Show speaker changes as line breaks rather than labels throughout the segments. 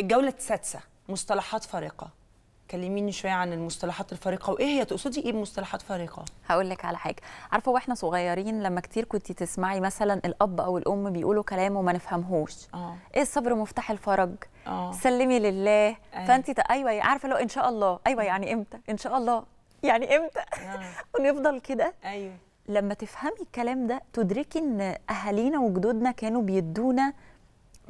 الجوله السادسه مصطلحات فارقه كلميني شويه عن المصطلحات الفارقه وايه هي تقصدي ايه بمصطلحات فارقه هقول لك على حاجه عارفه واحنا صغيرين لما كتير كنت تسمعي مثلا الاب او الام بيقولوا كلام وما نفهمهوش اه ايه الصبر مفتاح الفرج اه سلمي لله أيه. فانت ايوه عارفه لو ان شاء الله ايوه يعني امتى ان شاء الله يعني امتى آه. ونفضل كده ايوه لما تفهمي الكلام ده تدركي ان اهالينا وجدودنا كانوا بيدونا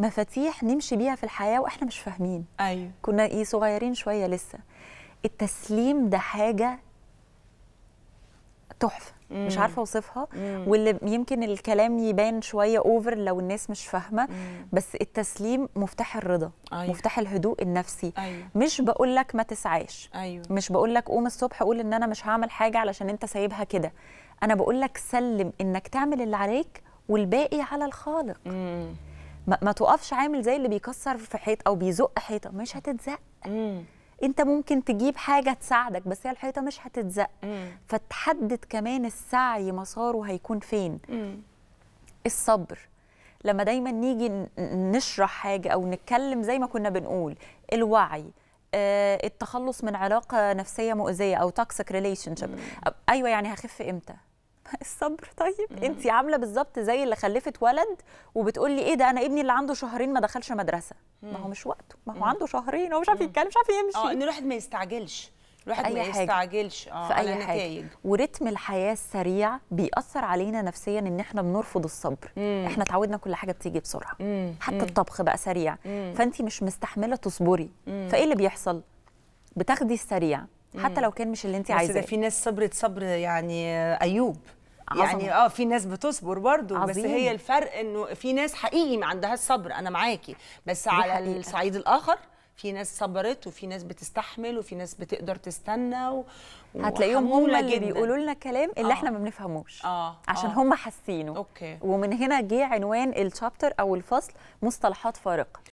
مفاتيح نمشي بيها في الحياه واحنا مش فاهمين ايوه كنا ايه صغيرين شويه لسه التسليم ده حاجه تحفه مش عارفه اوصفها واللي يمكن الكلام يبان شويه اوفر لو الناس مش فاهمه بس التسليم مفتاح الرضا أيوه. مفتاح الهدوء النفسي أيوه. مش بقول لك ما تسعاش أيوه. مش بقول لك قوم الصبح قول ان انا مش هعمل حاجه علشان انت سايبها كده انا بقول لك سلم انك تعمل اللي عليك والباقي على الخالق مم. ما, ما تقفش عامل زي اللي بيكسر في حيط او بيزق حيطه مش هتتزق مم. انت ممكن تجيب حاجه تساعدك بس هي الحيطه مش هتتزق فتحدد كمان السعي مساره هيكون فين مم. الصبر لما دايما نيجي نشرح حاجه او نتكلم زي ما كنا بنقول الوعي آه، التخلص من علاقه نفسيه مؤذيه او توكسيك ريليشن شيب ايوه يعني هخف امتى الصبر طيب انت عامله بالظبط زي اللي خلفت ولد وبتقولي ايه ده انا ابني اللي عنده شهرين ما دخلش مدرسه ما هو مش وقته ما هو عنده شهرين هو مش عارف يتكلم مش عارف يمشي اه ان الواحد ما يستعجلش الواحد ما يستعجلش اه في اي حاجه نتائج. ورتم الحياه السريع بيأثر علينا نفسيا ان احنا بنرفض الصبر مم. احنا اتعودنا كل حاجه بتيجي بسرعه مم. حتى مم. الطبخ بقى سريع فانت مش مستحمله تصبري مم. فايه اللي بيحصل بتاخدي السريع حتى لو
كان مش اللي انت عايزاه بس ده في ناس صبرت صبر يعني ايوب يعني اه في ناس بتصبر برضو عظيم. بس هي الفرق انه في ناس حقيقي ما عندهاش الصبر انا معاكي بس على حقيقة. الصعيد الاخر في ناس صبرت وفي ناس بتستحمل وفي ناس بتقدر تستنى و... هتلاقيهم هم اللي بيقولوا لنا كلام اللي آه. احنا ما
بنفهموش
آه. عشان آه. هم حاسينه اوكي
ومن هنا جه عنوان الشابتر او الفصل مصطلحات فارقه